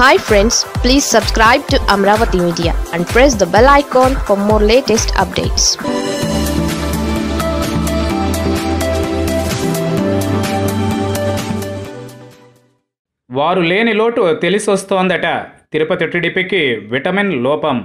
hi friends please subscribe to Amaravati media and press the bell icon for more latest updates వారు లేని లోటు తెలిసొస్తోందట తిరుపతి టీడీపీకి vitamin లోపం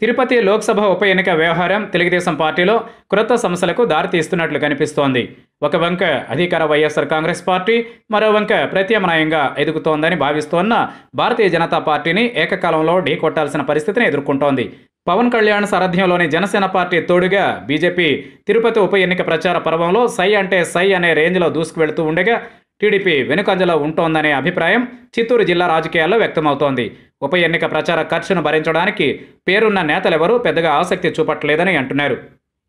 తిరుపతి లోక్సభ ఉప ఎన్నిక వ్యవహారం తెలుగుదేశం పార్టీలో క్రొత్త సమస్యలకు దారితీస్తున్నట్లు కనిపిస్తోంది ఒక వంక అధికార వైఎస్ఆర్ కాంగ్రెస్ పార్టీ మరో వంక ప్రత్యామ్నాయంగా ఎదుగుతోందని భావిస్తోన్న భారతీయ జనతా పార్టీని ఏకకాలంలో ఢీకొట్టాల్సిన పరిస్థితిని ఎదుర్కొంటోంది పవన్ కళ్యాణ్ సారథ్యంలోని జనసేన పార్టీ తోడుగా బీజేపీ తిరుపతి ఉప ఎన్నిక ప్రచార పర్వంలో సై అంటే సై అనే రేంజ్లో దూసుకు వెళుతూ ఉండగా టీడీపీ వెనుకంజలో ఉంటోందనే అభిప్రాయం చిత్తూరు జిల్లా రాజకీయాల్లో వ్యక్తమవుతోంది ఉప ఎన్నిక ప్రచార ఖర్చును భరించడానికి పేరున్న నేతలెవరూ పెద్దగా ఆసక్తి చూపట్లేదని అంటున్నారు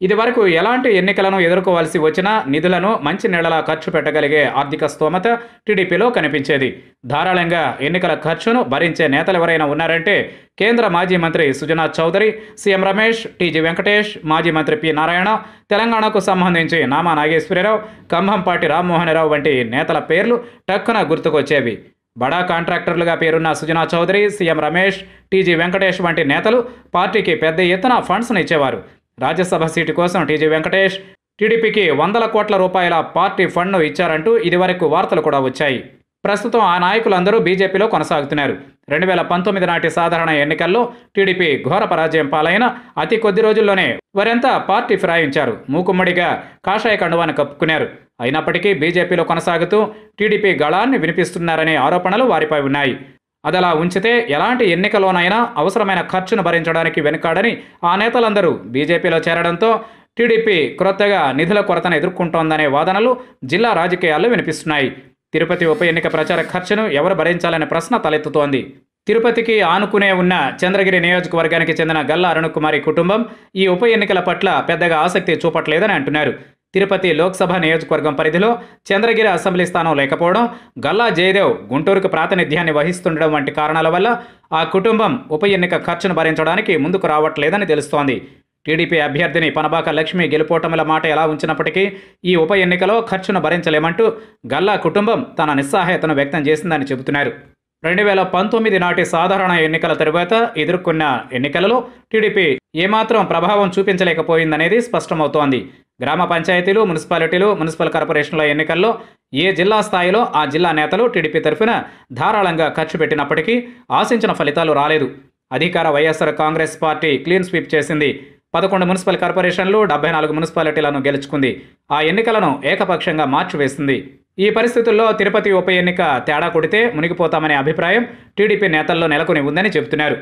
ఇదివరకు ఎలాంటి ఎన్నికలను ఎదుర్కోవాల్సి వచ్చినా నిధులను మంచి నెలలా ఖర్చు పెట్టగలిగే ఆర్థిక స్తోమత టీడీపీలో కనిపించేది ధారాళంగా ఎన్నికల ఖర్చును భరించే నేతలు ఎవరైనా ఉన్నారంటే కేంద్ర మాజీ మంత్రి సుజనా చౌదరి సీఎం రమేష్ టీజీ వెంకటేష్ మాజీ మంత్రి పి నారాయణ తెలంగాణకు సంబంధించి నామా నాగేశ్వరరావు కంభంపాటి రామ్మోహనరావు వంటి నేతల పేర్లు టక్కున గుర్తుకొచ్చేవి బడా కాంట్రాక్టర్లుగా పేరున్న సుజనా చౌదరి సీఎం రమేష్ టీజీ వెంకటేష్ వంటి నేతలు పార్టీకి పెద్ద ఎత్తున ఫండ్స్ను ఇచ్చేవారు రాజ్యసభ సీటు కోసం టీజీ వెంకటేష్ టీడీపీకి వందల కోట్ల రూపాయల పార్టీ ఫండ్ను ఇచ్చారంటూ ఇదివరకు వార్తలు కూడా వచ్చాయి ప్రస్తుతం ఆ నాయకులందరూ బీజేపీలో కొనసాగుతున్నారు రెండు వేల పంతొమ్మిది నాటి సాధారణ ఎన్నికల్లో టీడీపీ ఘోర పరాజయం పాలైన అతి కొద్ది రోజుల్లోనే వరంతా పార్టీ ఫిరాయించారు మూకుమ్మడిగా కాషాయ కండువాన్ని కప్పుకున్నారు అయినప్పటికీ బీజేపీలో కొనసాగుతూ టీడీపీ గళాన్ని వినిపిస్తున్నారనే ఆరోపణలు వారిపై ఉన్నాయి అది అలా ఉంచితే ఎలాంటి ఎన్నికలోనైనా అవసరమైన ఖర్చును భరించడానికి వెనుకాడని ఆ నేతలందరూ బీజేపీలో చేరడంతో టీడీపీ క్రొత్తగా నిధుల కొరతను ఎదుర్కొంటోందనే వాదనలు జిల్లా రాజకీయాల్లో వినిపిస్తున్నాయి తిరుపతి ఉప ఎన్నిక ప్రచార ఖర్చును ఎవరు భరించాలనే ప్రశ్న తలెత్తుతోంది తిరుపతికి ఆనుకునే ఉన్న చంద్రగిరి నియోజకవర్గానికి చెందిన గల్లా అరుణకుమారి కుటుంబం ఈ ఉప ఎన్నికల పట్ల పెద్దగా ఆసక్తి చూపట్లేదని అంటున్నారు తిరుపతి లోక్సభ నియోజకవర్గం పరిధిలో చంద్రగిరి అసెంబ్లీ స్థానం లేకపోవడం గల్లా జయదేవ్ గుంటూరుకు ప్రాతినిధ్యాన్ని వహిస్తుండడం వంటి కారణాల వల్ల ఆ కుటుంబం ఉప ఎన్నిక ఖర్చును భరించడానికి ముందుకు రావట్లేదని తెలుస్తోంది టీడీపీ అభ్యర్థిని పనబాక లక్ష్మి గెలుపోటముల మాట ఎలా ఉంచినప్పటికీ ఈ ఉప ఎన్నికలో ఖర్చును భరించలేమంటూ గల్లా కుటుంబం తన నిస్సహాయతను వ్యక్తం చేసిందని చెబుతున్నారు రెండు వేల పంతొమ్మిది నాటి సాధారణ ఎన్నికల తరువాత ఎదుర్కొన్న ఎన్నికలలో టీడీపీ ఏమాత్రం ప్రభావం చూపించలేకపోయిందనేది స్పష్టమవుతోంది గ్రామ పంచాయతీలు మున్సిపాలిటీలు మున్సిపల్ కార్పొరేషన్ల ఎన్నికల్లో ఏ జిల్లా స్థాయిలో ఆ జిల్లా నేతలు టీడీపీ తరఫున ధారాళంగా ఖర్చు పెట్టినప్పటికీ ఆశించిన ఫలితాలు రాలేదు అధికార YSR Congress party clean sweep చేసింది పదకొండు మున్సిపల్ కార్పొరేషన్లు డెబ్బై నాలుగు మున్సిపాలిటీలను గెలుచుకుంది ఆ ఎన్నికలను ఏకపక్షంగా మార్చివేసింది ఈ పరిస్థితుల్లో తిరుపతి ఉప ఎన్నిక తేడా కొడితే మునిగిపోతామనే అభిప్రాయం టీడీపీ నేతల్లో నెలకొని ఉందని చెబుతున్నారు